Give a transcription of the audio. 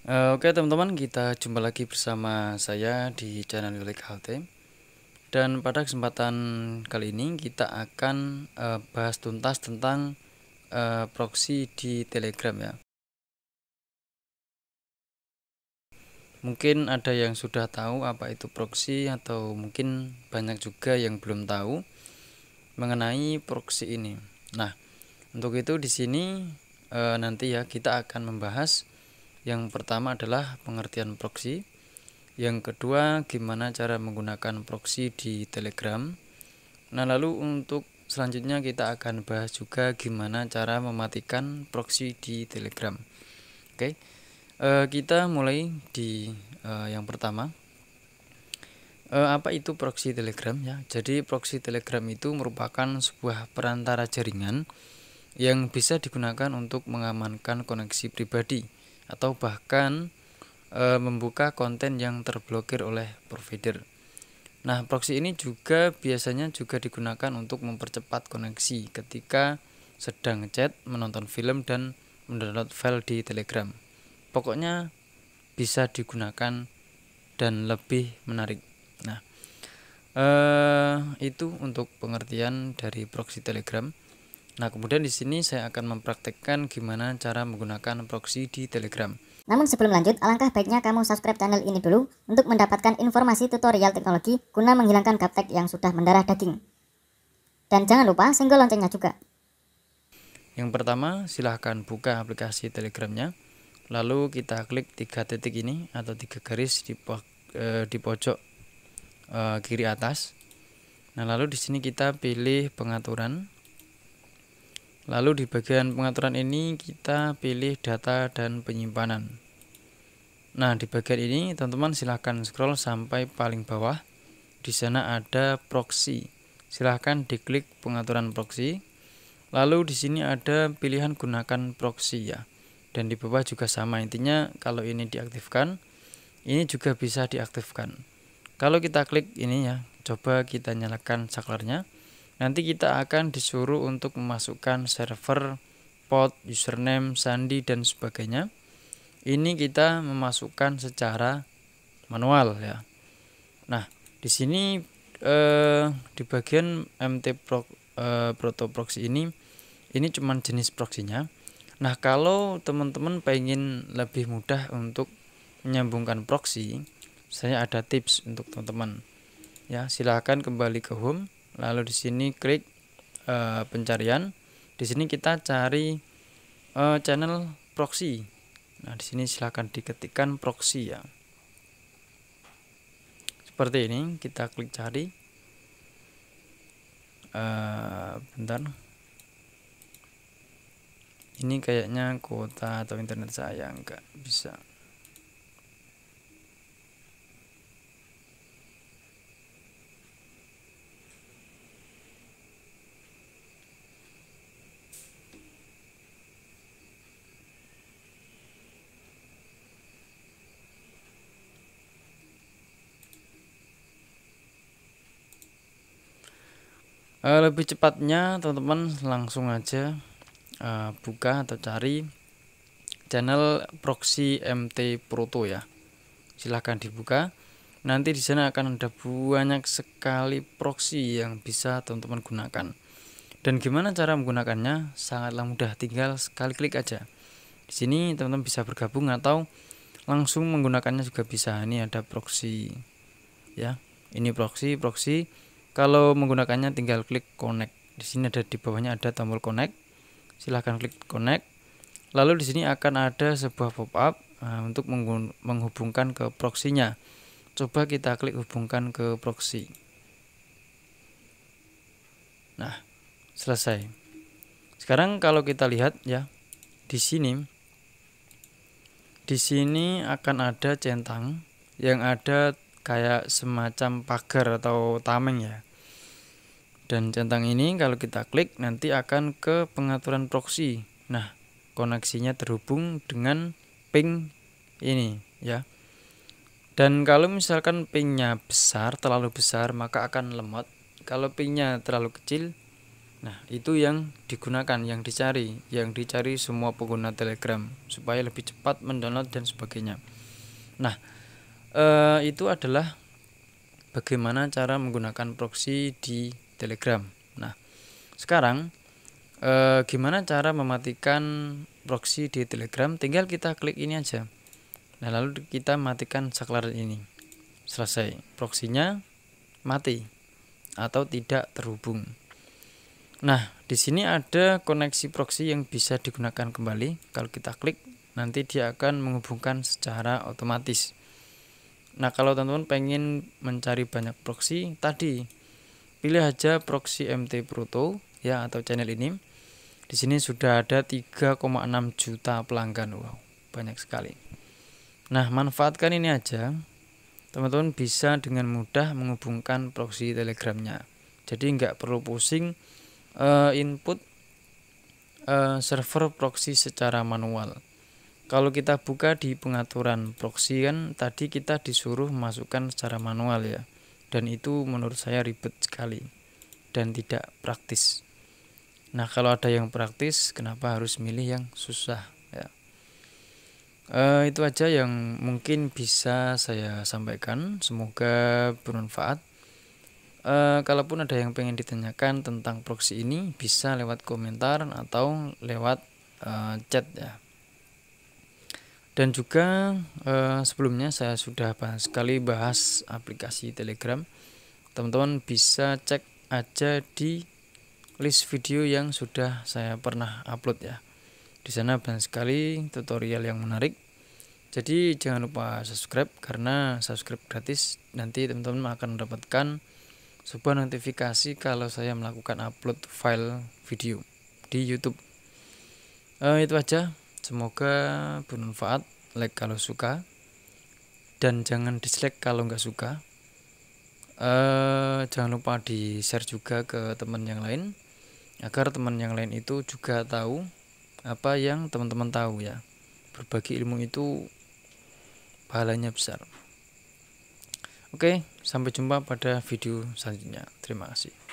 Uh, Oke okay, teman-teman, kita jumpa lagi bersama saya di channel Yulik Halte Dan pada kesempatan kali ini kita akan uh, bahas tuntas tentang uh, proxy di Telegram ya Mungkin ada yang sudah tahu apa itu proxy atau mungkin banyak juga yang belum tahu mengenai proxy ini Nah, untuk itu di sini uh, nanti ya kita akan membahas yang pertama adalah pengertian proxy. Yang kedua, gimana cara menggunakan proxy di Telegram. Nah, lalu untuk selanjutnya kita akan bahas juga gimana cara mematikan proxy di Telegram. Oke. uh, kita mulai di uh, yang pertama. Uh, apa itu proxy Telegram ya? Jadi proxy Telegram itu merupakan sebuah perantara jaringan yang bisa digunakan untuk mengamankan koneksi pribadi atau bahkan e, membuka konten yang terblokir oleh provider. Nah, proxy ini juga biasanya juga digunakan untuk mempercepat koneksi ketika sedang chat, menonton film dan mendownload file di Telegram. Pokoknya bisa digunakan dan lebih menarik. Nah, eh itu untuk pengertian dari proxy Telegram. Nah, kemudian di sini saya akan mempraktekkan gimana cara menggunakan proxy di Telegram. Namun sebelum lanjut, alangkah baiknya kamu subscribe channel ini dulu untuk mendapatkan informasi tutorial teknologi guna menghilangkan gaptek yang sudah mendarah daging. Dan jangan lupa single loncengnya juga. Yang pertama, silahkan buka aplikasi Telegramnya. Lalu kita klik tiga titik ini atau tiga garis di, po eh, di pojok eh, kiri atas. Nah, lalu di sini kita pilih pengaturan Lalu di bagian pengaturan ini kita pilih data dan penyimpanan. Nah, di bagian ini teman-teman silahkan scroll sampai paling bawah. Di sana ada proxy. Silahkan diklik pengaturan proxy. Lalu di sini ada pilihan gunakan proxy ya. Dan di bawah juga sama intinya kalau ini diaktifkan, ini juga bisa diaktifkan. Kalau kita klik ini ya, coba kita nyalakan saklarnya. Nanti kita akan disuruh untuk memasukkan server, port, username, sandi, dan sebagainya. Ini kita memasukkan secara manual ya. Nah, di sini eh, di bagian MT pro, eh, proto proxy ini ini cuman jenis proxinya. Nah, kalau teman-teman pengen lebih mudah untuk menyambungkan proxy, saya ada tips untuk teman-teman. Ya, silahkan kembali ke home Lalu di sini klik uh, pencarian. Di sini kita cari uh, channel proxy. Nah, di sini silahkan diketikkan proxy ya. Seperti ini, kita klik cari. Uh, bentar. Ini kayaknya kuota atau internet saya nggak bisa. uh, lebih cepatnya teman-teman langsung aja uh, buka atau cari channel proxy MT Proto ya silahkan dibuka nanti di sana akan ada banyak sekali proxy yang bisa teman-teman gunakan dan gimana cara menggunakannya sangatlah mudah tinggal sekali klik aja di sini teman-teman bisa bergabung atau langsung menggunakannya juga bisa ini ada proxy ya ini proxy proxy kalau menggunakannya tinggal klik connect. Di sini ada di bawahnya ada tombol connect. Silahkan klik connect. Lalu di sini akan ada sebuah pop-up nah, untuk menghubungkan ke proxy-nya. Coba kita klik hubungkan ke proxy. Nah, selesai. Sekarang kalau kita lihat ya, di sini di sini akan ada centang yang ada kayak semacam pagar atau tameng ya dan centang ini kalau kita klik nanti akan ke pengaturan proxy nah koneksinya terhubung dengan ping ini ya dan kalau misalkan pingnya besar terlalu besar maka akan lemot kalau pingnya terlalu kecil nah itu yang digunakan yang dicari yang dicari semua pengguna telegram supaya lebih cepat mendownload dan sebagainya nah Eh, itu adalah bagaimana cara menggunakan proxy di Telegram. Nah, sekarang e, gimana cara mematikan proxy di Telegram? Tinggal kita klik ini aja. Nah, lalu kita matikan saklar ini. Selesai. Proxinya mati atau tidak terhubung. Nah, di sini ada koneksi proxy yang bisa digunakan kembali. Kalau kita klik, nanti dia akan menghubungkan secara otomatis. Nah, kalau teman-teman pengen mencari banyak proxy tadi, pilih aja proxy MT Proto ya atau channel ini. Di sini sudah ada 3,6 juta pelanggan. Wow, banyak sekali. Nah, manfaatkan ini aja. Teman-teman bisa dengan mudah menghubungkan proxy Telegramnya. Jadi nggak perlu pusing uh, input uh, server proxy secara manual kalau kita buka di pengaturan proxy kan tadi kita disuruh masukkan secara manual ya dan itu menurut saya ribet sekali dan tidak praktis nah kalau ada yang praktis kenapa harus milih yang susah ya e, itu aja yang mungkin bisa saya sampaikan semoga bermanfaat e, kalaupun ada yang pengen ditanyakan tentang proxy ini bisa lewat komentar atau lewat e, chat ya dan juga eh, sebelumnya saya sudah bahas sekali bahas aplikasi Telegram. Teman-teman bisa cek aja di list video yang sudah saya pernah upload ya. Di sana banyak sekali tutorial yang menarik. Jadi jangan lupa subscribe karena subscribe gratis nanti teman-teman akan mendapatkan sebuah notifikasi kalau saya melakukan upload file video di YouTube. Uh, itu aja Semoga bermanfaat. Like kalau suka dan jangan dislike kalau nggak suka. Uh, jangan lupa di share juga ke teman yang lain agar teman yang lain itu juga tahu apa yang teman-teman tahu ya. Berbagi ilmu itu pahalanya besar. Oke, sampai jumpa pada video selanjutnya. Terima kasih.